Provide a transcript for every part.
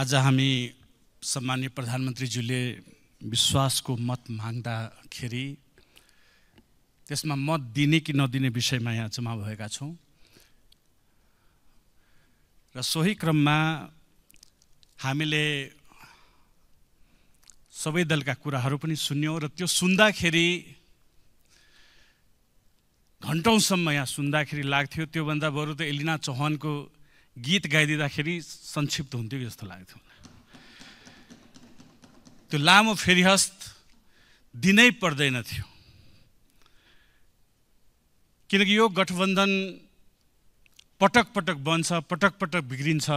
आज हामी सम्मान्य प्रधानमन्त्रीज्यूले विश्वासको मत माग्दाखेरि त्यसमा मत दिने कि नदिने विषयमा यहाँ जम्मा भएका छौँ र सोही क्रममा हामीले सबै दलका कुराहरू पनि सुन्यौँ र त्यो सुन्दाखेरि घन्टौँसम्म यहाँ सुन्दाखेरि लाग्थ्यो त्योभन्दा बरु त एलिना चौहानको गीत गाइदिँदाखेरि संक्षिप्त हुन्थ्यो कि जस्तो लाग्थ्यो त्यो लामो फेरिहस्त दिनै पर्दैन थियो किनकि यो गठबन्धन पटक पटक बन्छ पटक पटक बिग्रिन्छ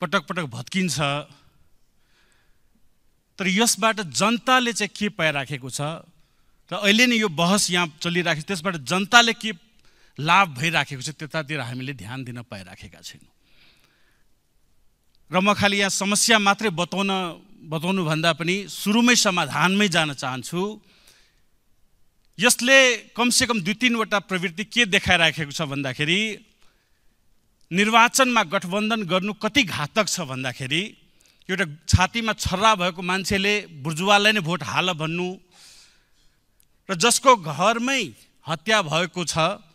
पटक पटक भत्किन्छ तर यसबाट जनताले चाहिँ के पाइराखेको छ र अहिले नै यो बहस यहाँ चलिराखेको छ त्यसबाट जनताले के लाभ भइराखेको छ त्यतातिर हामीले ध्यान दिन पाइराखेका छैनौँ र म खालि यहाँ समस्या मात्रै बताउन बताउनुभन्दा पनि सुरुमै समाधानमै जान चाहन्छु यसले कमसेकम दुई तिनवटा प्रवृत्ति के देखाइराखेको छ भन्दाखेरि निर्वाचनमा गठबन्धन गर्नु कति घातक छ भन्दाखेरि एउटा छातीमा छर्रा भएको मान्छेले बुर्जुवालाई नै भोट हाल भन्नु र जसको घरमै हत्या भएको छ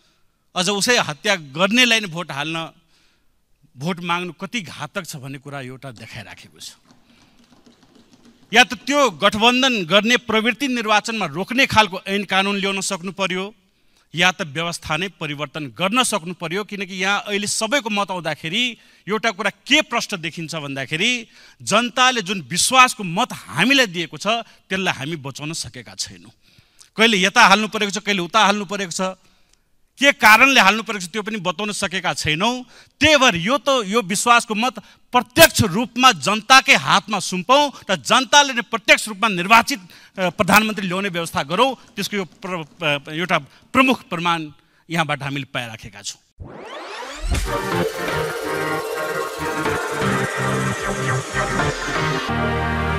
अझ उसै हत्या गर्नेलाई नै भोट हाल्न भोट माग्नु कति घातक छ भन्ने कुरा एउटा देखाइराखेको छ या त त्यो गठबन्धन गर्ने प्रवृत्ति निर्वाचनमा रोक्ने खालको ऐन कानुन ल्याउन सक्नु पर्यो या त व्यवस्था नै परिवर्तन गर्न सक्नु पर्यो किनकि यहाँ अहिले सबैको मत आउँदाखेरि एउटा कुरा के प्रश्न देखिन्छ भन्दाखेरि जनताले जुन विश्वासको मत हामीलाई दिएको छ त्यसलाई हामी बचाउन सकेका छैनौँ कहिले यता हाल्नु परेको छ कहिले उता हाल्नु परेको छ के कारणले हाल्नु परेको छ त्यो पनि बताउन सकेका छैनौँ त्यही भएर यो त यो विश्वासको मत प्रत्यक्ष रूपमा जनताकै हातमा सुम्पौँ र जनताले नै प्रत्यक्ष रूपमा निर्वाचित प्रधानमन्त्री ल्याउने व्यवस्था गरौँ त्यसको यो एउटा प्रमुख प्रमाण यहाँबाट हामीले पाइराखेका छौँ Thank